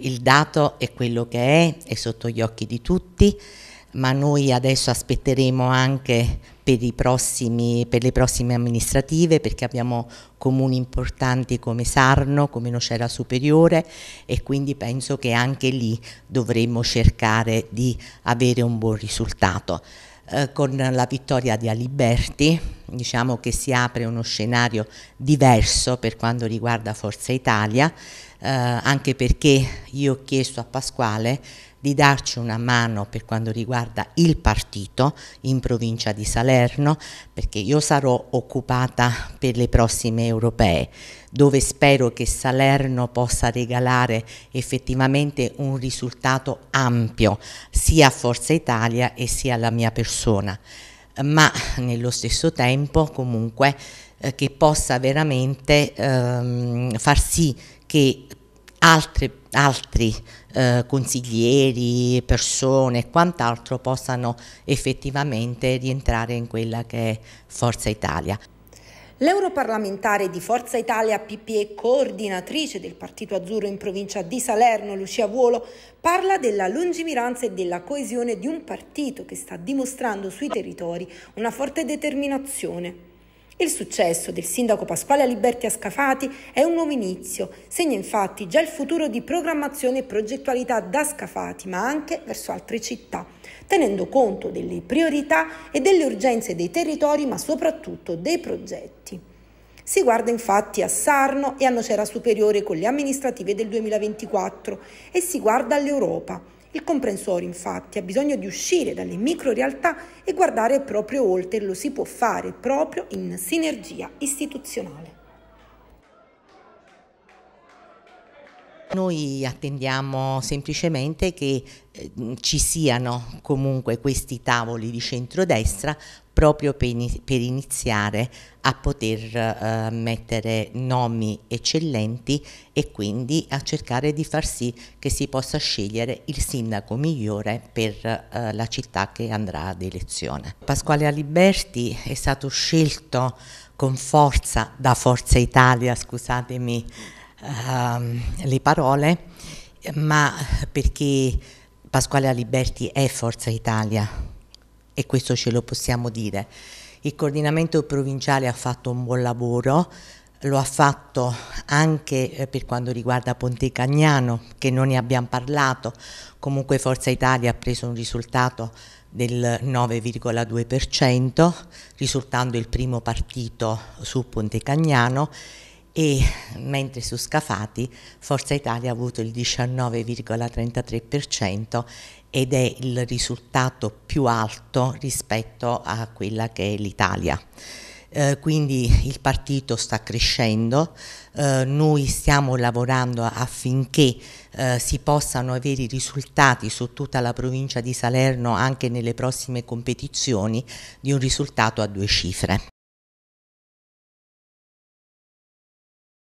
il dato è quello che è, è sotto gli occhi di tutti, ma noi adesso aspetteremo anche per, prossimi, per le prossime amministrative perché abbiamo comuni importanti come Sarno, come Nocera Superiore e quindi penso che anche lì dovremmo cercare di avere un buon risultato. Eh, con la vittoria di Aliberti diciamo che si apre uno scenario diverso per quanto riguarda Forza Italia, eh, anche perché io ho chiesto a Pasquale di darci una mano per quanto riguarda il partito in provincia di Salerno, perché io sarò occupata per le prossime europee, dove spero che Salerno possa regalare effettivamente un risultato ampio sia a Forza Italia e sia alla mia persona ma nello stesso tempo comunque eh, che possa veramente ehm, far sì che altre, altri eh, consiglieri, persone e quant'altro possano effettivamente rientrare in quella che è Forza Italia. L'europarlamentare di Forza Italia PPE, coordinatrice del Partito Azzurro in provincia di Salerno, Lucia Vuolo, parla della lungimiranza e della coesione di un partito che sta dimostrando sui territori una forte determinazione. Il successo del sindaco Pasquale Aliberti a Scafati è un nuovo inizio, segna infatti già il futuro di programmazione e progettualità da Scafati, ma anche verso altre città, tenendo conto delle priorità e delle urgenze dei territori, ma soprattutto dei progetti. Si guarda infatti a Sarno e a Nocera Superiore con le amministrative del 2024 e si guarda all'Europa il comprensore infatti ha bisogno di uscire dalle micro realtà e guardare proprio oltre, lo si può fare proprio in sinergia istituzionale. Noi attendiamo semplicemente che ehm, ci siano comunque questi tavoli di centrodestra proprio per iniziare a poter eh, mettere nomi eccellenti e quindi a cercare di far sì che si possa scegliere il sindaco migliore per eh, la città che andrà ad elezione. Pasquale Aliberti è stato scelto con forza da Forza Italia, scusatemi uh, le parole, ma perché Pasquale Aliberti è Forza Italia e questo ce lo possiamo dire. Il coordinamento provinciale ha fatto un buon lavoro, lo ha fatto anche eh, per quanto riguarda Ponte Cagnano, che non ne abbiamo parlato, comunque Forza Italia ha preso un risultato del 9,2%, risultando il primo partito su Ponte Cagnano e mentre su Scafati Forza Italia ha avuto il 19,33% ed è il risultato più alto rispetto a quella che è l'Italia. Eh, quindi il partito sta crescendo, eh, noi stiamo lavorando affinché eh, si possano avere i risultati su tutta la provincia di Salerno anche nelle prossime competizioni di un risultato a due cifre.